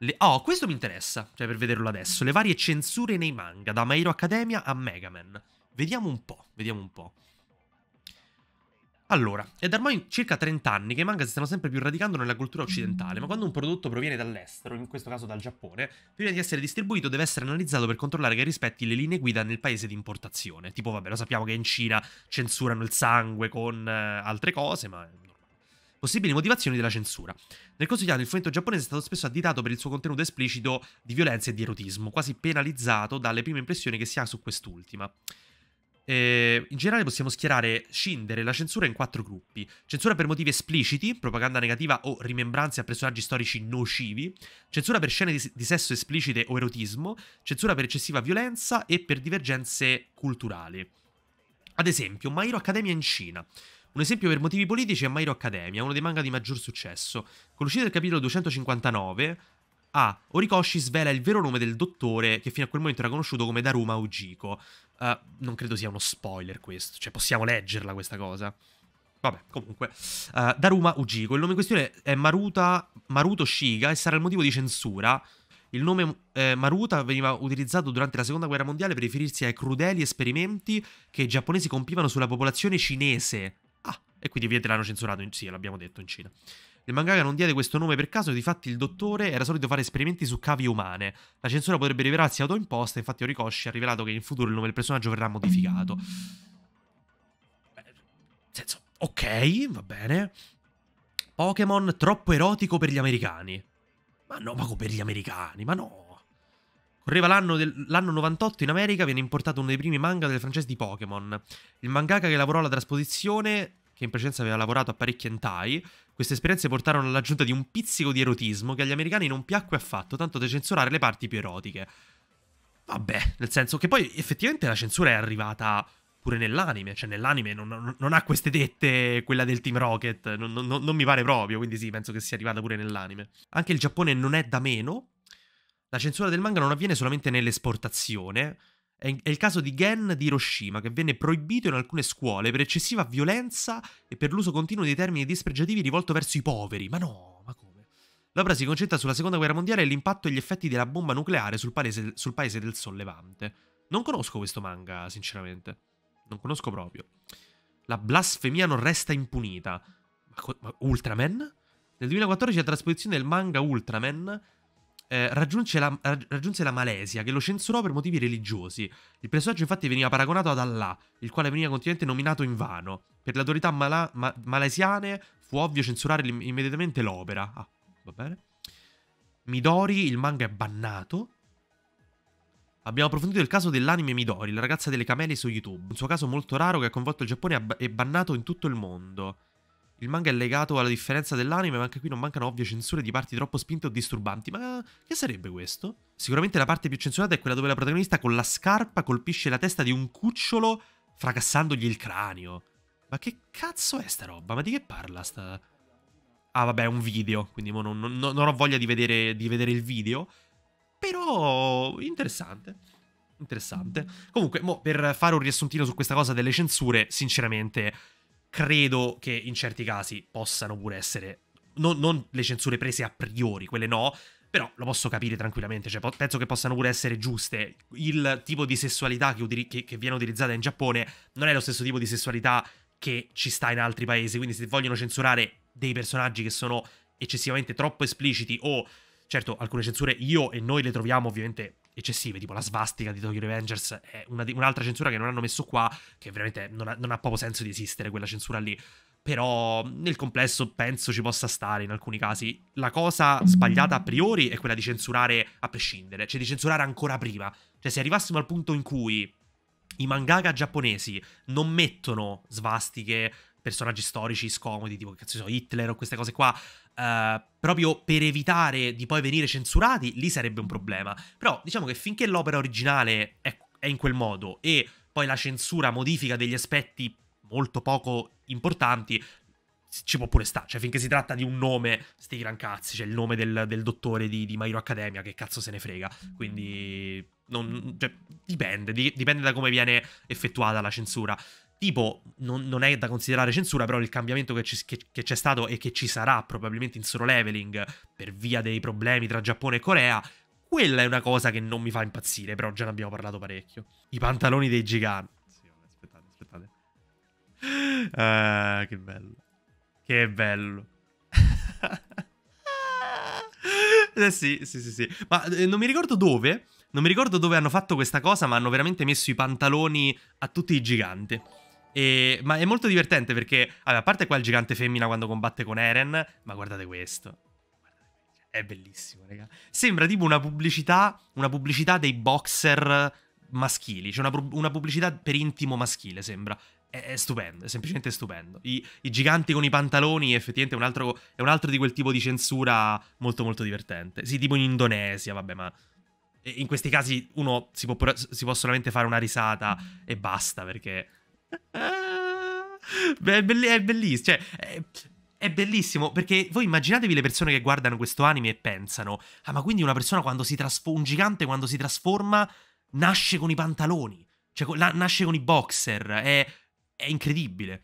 Le... Oh, questo mi interessa, cioè per vederlo adesso. Le varie censure nei manga, da My Hero Academia a Mega Man. Vediamo un po', vediamo un po'. Allora, è da ormai circa 30 anni che i manga si stanno sempre più radicando nella cultura occidentale, ma quando un prodotto proviene dall'estero, in questo caso dal Giappone, prima di essere distribuito deve essere analizzato per controllare che rispetti le linee guida nel paese di importazione. Tipo, vabbè, lo sappiamo che in Cina censurano il sangue con eh, altre cose, ma Possibili motivazioni della censura. Nel corso degli anni il fumetto giapponese è stato spesso additato per il suo contenuto esplicito di violenza e di erotismo, quasi penalizzato dalle prime impressioni che si ha su quest'ultima. Eh, in generale possiamo schierare, scindere la censura in quattro gruppi. Censura per motivi espliciti, propaganda negativa o rimembranze a personaggi storici nocivi, censura per scene di, di sesso esplicite o erotismo, censura per eccessiva violenza e per divergenze culturali. Ad esempio, My Hero Academia in Cina un esempio per motivi politici è Mairo Academia, uno dei manga di maggior successo. Con l'uscita del capitolo 259, a Orikoshi svela il vero nome del dottore che fino a quel momento era conosciuto come Daruma Ujiko. Uh, non credo sia uno spoiler questo, cioè possiamo leggerla questa cosa. Vabbè, comunque. Uh, Daruma Ujiko, il nome in questione è Maruta, Maruto Shiga e sarà il motivo di censura il nome eh, Maruta veniva utilizzato durante la seconda guerra mondiale per riferirsi ai crudeli esperimenti che i giapponesi compivano sulla popolazione cinese e quindi ovviamente l'hanno censurato in sì, l'abbiamo detto in Cina. Il mangaka non diede questo nome per caso, difatti il dottore era solito fare esperimenti su cavi umane. La censura potrebbe rivelarsi autoimposta, infatti Orikoshi ha rivelato che in futuro il nome del personaggio verrà modificato. Beh, senso, ok, va bene. Pokémon troppo erotico per gli americani. Ma no, ma per gli americani, ma no. Correva l'anno, l'anno 98 in America, viene importato uno dei primi manga del francese di Pokémon. Il mangaka che lavorò alla trasposizione che in precedenza aveva lavorato a parecchi hentai, queste esperienze portarono all'aggiunta di un pizzico di erotismo che agli americani non piacque affatto, tanto da censurare le parti più erotiche. Vabbè, nel senso che poi effettivamente la censura è arrivata pure nell'anime, cioè nell'anime non, non, non ha queste dette quella del Team Rocket, non, non mi pare proprio, quindi sì, penso che sia arrivata pure nell'anime. Anche il Giappone non è da meno, la censura del manga non avviene solamente nell'esportazione, è il caso di Gen di Hiroshima, che venne proibito in alcune scuole per eccessiva violenza e per l'uso continuo dei termini dispregiativi rivolto verso i poveri. Ma no, ma come? L'opera si concentra sulla seconda guerra mondiale e l'impatto e gli effetti della bomba nucleare sul paese, sul paese del sollevante. Non conosco questo manga, sinceramente. Non conosco proprio. La blasfemia non resta impunita. Ma, ma Ultraman? Nel 2014 la trasposizione del manga Ultraman eh, raggiunse, la, raggiunse la Malesia, che lo censurò per motivi religiosi. Il personaggio infatti veniva paragonato ad Allah, il quale veniva continuamente nominato in vano. Per le autorità mala- ma- malesiane fu ovvio censurare immediatamente l'opera. Ah, va bene. Midori, il manga è bannato. Abbiamo approfondito il caso dell'anime Midori, la ragazza delle camele su YouTube, un suo caso molto raro che ha coinvolto il Giappone e bannato in tutto il mondo. Il manga è legato alla differenza dell'anime, ma anche qui non mancano ovvie censure di parti troppo spinte o disturbanti. Ma che sarebbe questo? Sicuramente la parte più censurata è quella dove la protagonista con la scarpa colpisce la testa di un cucciolo fracassandogli il cranio. Ma che cazzo è sta roba? Ma di che parla sta... Ah vabbè, è un video, quindi non, non, non ho voglia di vedere, di vedere il video. Però interessante. Interessante. Comunque, per fare un riassuntino su questa cosa delle censure, sinceramente credo che in certi casi possano pure essere... Non, non le censure prese a priori, quelle no, però lo posso capire tranquillamente, cioè, penso che possano pure essere giuste. Il tipo di sessualità che, che, che, viene utilizzata in Giappone non è lo stesso tipo di sessualità che ci sta in altri paesi, quindi se vogliono censurare dei personaggi che sono eccessivamente troppo espliciti o... Certo, alcune censure io e noi le troviamo ovviamente eccessive, tipo la svastica di Tokyo Revengers è una di, un'altra censura che non hanno messo qua, che veramente non ha, non ha proprio senso di esistere quella censura lì. Però nel complesso penso ci possa stare in alcuni casi. La cosa sbagliata a priori è quella di censurare a prescindere, cioè di censurare ancora prima. Cioè se arrivassimo al punto in cui i mangaka giapponesi non mettono svastiche, personaggi storici scomodi, tipo cazzo so, Hitler o queste cose qua, eh, proprio per evitare di poi venire censurati, lì sarebbe un problema. Però diciamo che finché l'opera originale è, è in quel modo e poi la censura modifica degli aspetti molto poco importanti, ci può pure stare, cioè finché si tratta di un nome, sti gran cazzi, cioè il nome del, del dottore di, di My Academia, che cazzo se ne frega, quindi non, cioè, dipende, di, dipende da come viene effettuata la censura tipo, non, non, è da considerare censura, però il cambiamento che, ci, che, che c'è stato e che ci sarà probabilmente in solo leveling per via dei problemi tra Giappone e Corea, quella è una cosa che non mi fa impazzire, però già ne abbiamo parlato parecchio. I pantaloni dei giganti. Sì, aspettate, aspettate. Uh, che bello. Che bello. eh sì, sì, sì, sì. Ma eh, non mi ricordo dove, non mi ricordo dove hanno fatto questa cosa, ma hanno veramente messo i pantaloni a tutti i giganti. E, ma è molto divertente perché, allora, a parte qua il gigante femmina quando combatte con Eren, ma guardate questo. È bellissimo, raga. Sembra tipo una pubblicità, una pubblicità dei boxer maschili, cioè una, una pubblicità per intimo maschile, sembra. È, è stupendo, è semplicemente stupendo. I, I, giganti con i pantaloni effettivamente è un, altro, è un altro di quel tipo di censura molto molto divertente. Sì, tipo in Indonesia, vabbè, ma in questi casi uno si può, si può solamente fare una risata e basta perché Beh, è, belli- è bellissimo. Cioè, è, è bellissimo perché voi immaginatevi le persone che guardano questo anime e pensano: Ah, ma quindi una persona quando si trasforma, un gigante quando si trasforma, nasce con i pantaloni, cioè la- nasce con i boxer. È, è incredibile.